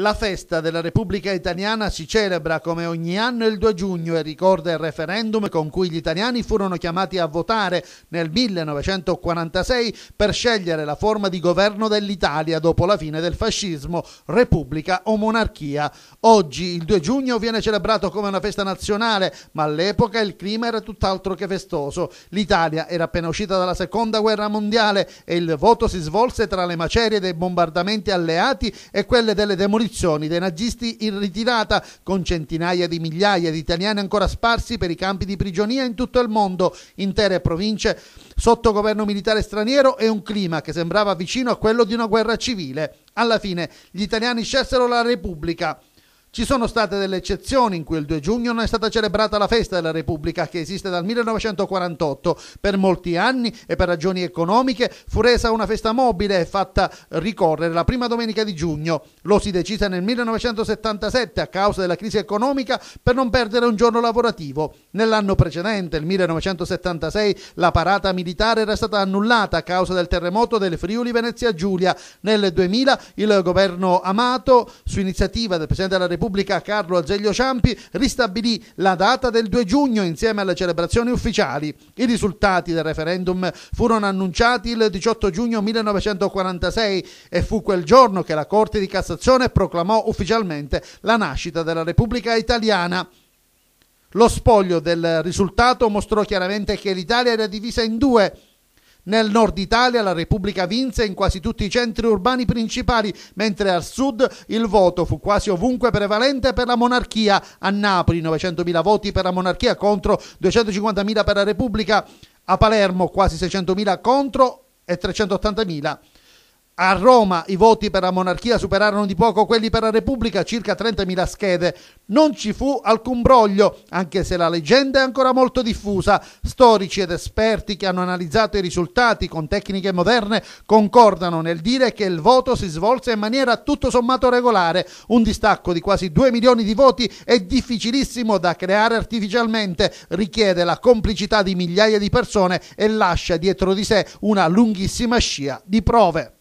La festa della Repubblica Italiana si celebra come ogni anno il 2 giugno e ricorda il referendum con cui gli italiani furono chiamati a votare nel 1946 per scegliere la forma di governo dell'Italia dopo la fine del fascismo, repubblica o monarchia. Oggi il 2 giugno viene celebrato come una festa nazionale, ma all'epoca il clima era tutt'altro che festoso. L'Italia era appena uscita dalla seconda guerra mondiale e il voto si svolse tra le macerie dei bombardamenti alleati e quelle delle demolizioni coalizioni dei nazisti in ritirata, con centinaia di migliaia di italiani ancora sparsi per i campi di prigionia in tutto il mondo, intere province sotto governo militare straniero e un clima che sembrava vicino a quello di una guerra civile. Alla fine gli italiani scelsero la Repubblica ci sono state delle eccezioni in cui il 2 giugno non è stata celebrata la festa della Repubblica che esiste dal 1948. Per molti anni e per ragioni economiche fu resa una festa mobile e fatta ricorrere la prima domenica di giugno. Lo si decise nel 1977 a causa della crisi economica per non perdere un giorno lavorativo. Nell'anno precedente, il 1976, la parata militare era stata annullata a causa del terremoto del Friuli Venezia Giulia. Nel 2000 il governo Amato, su iniziativa del Presidente della Repubblica, Repubblica Carlo Azeglio Ciampi ristabilì la data del 2 giugno insieme alle celebrazioni ufficiali. I risultati del referendum furono annunciati il 18 giugno 1946 e fu quel giorno che la Corte di Cassazione proclamò ufficialmente la nascita della Repubblica Italiana. Lo spoglio del risultato mostrò chiaramente che l'Italia era divisa in due nel nord Italia la Repubblica vinse in quasi tutti i centri urbani principali, mentre al sud il voto fu quasi ovunque prevalente per la monarchia. A Napoli 900.000 voti per la monarchia contro 250.000 per la Repubblica. A Palermo quasi 600.000 contro e 380.000 a Roma i voti per la monarchia superarono di poco quelli per la Repubblica, circa 30.000 schede. Non ci fu alcun broglio, anche se la leggenda è ancora molto diffusa. Storici ed esperti che hanno analizzato i risultati con tecniche moderne concordano nel dire che il voto si svolse in maniera tutto sommato regolare. Un distacco di quasi 2 milioni di voti è difficilissimo da creare artificialmente, richiede la complicità di migliaia di persone e lascia dietro di sé una lunghissima scia di prove.